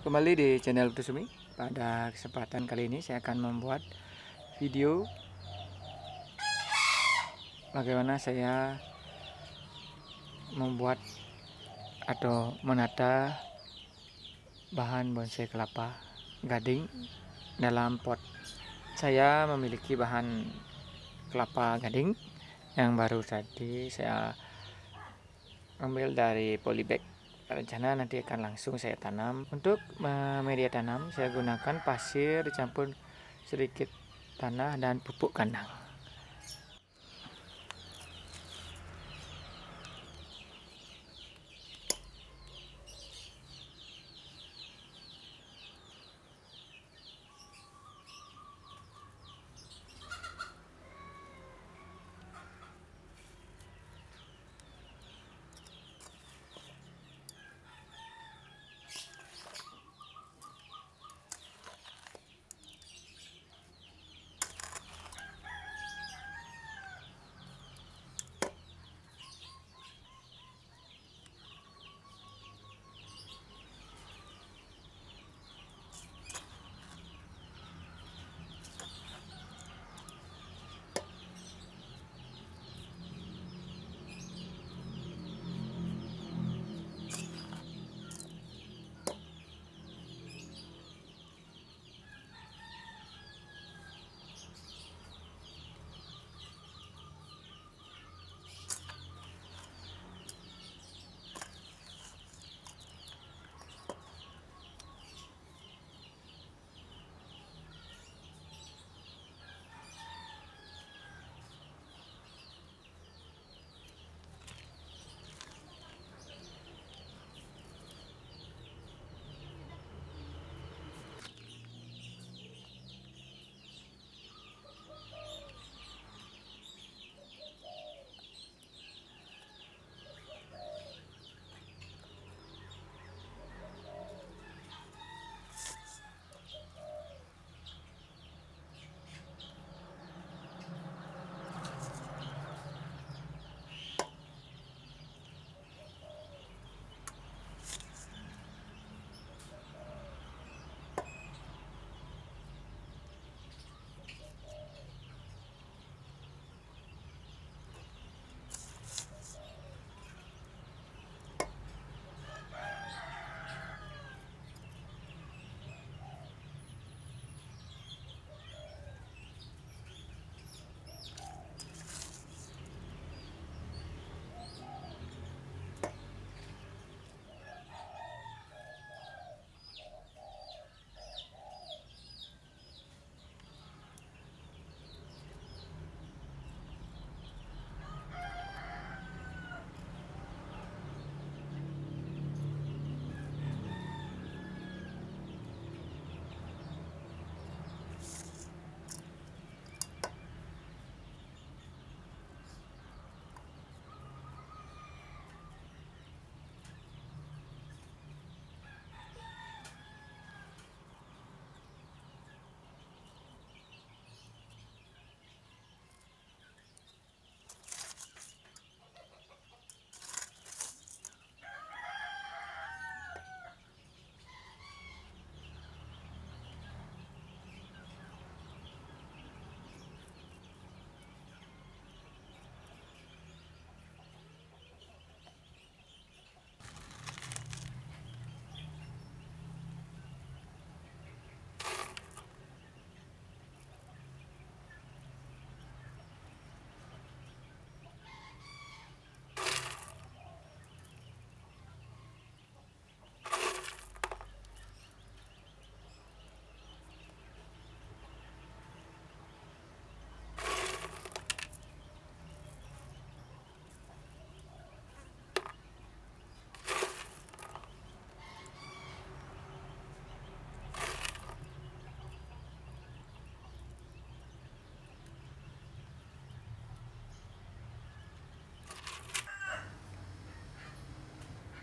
kembali di channel Tusumi pada kesempatan kali ini saya akan membuat video bagaimana saya membuat atau menata bahan bonsai kelapa gading dalam pot saya memiliki bahan kelapa gading yang baru tadi saya ambil dari polybag rencana nanti akan langsung saya tanam untuk eh, media tanam saya gunakan pasir dicampur sedikit tanah dan pupuk kandang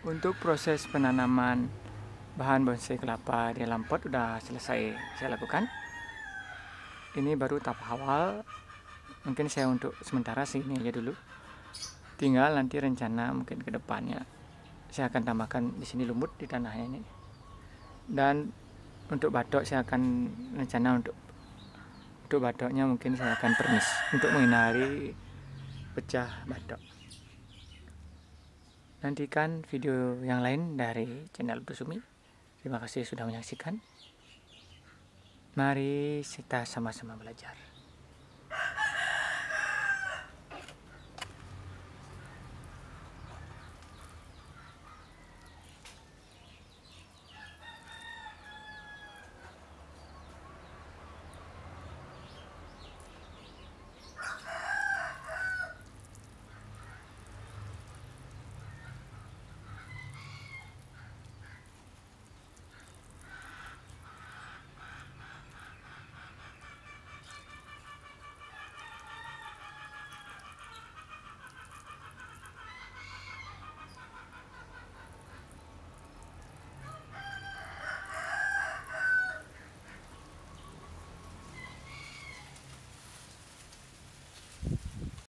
Untuk proses penanaman bahan bonsai kelapa di dalam pot sudah selesai saya lakukan. Ini baru tahap awal. Mungkin saya untuk sementara sini aja dulu. Tinggal nanti rencana mungkin ke depannya saya akan tambahkan di sini lumut di tanahnya ini. Dan untuk batok saya akan rencana untuk untuk batoknya mungkin saya akan permis untuk menghindari pecah batok. Nantikan video yang lain dari channel Busumi. Terima kasih sudah menyaksikan. Mari kita sama-sama belajar.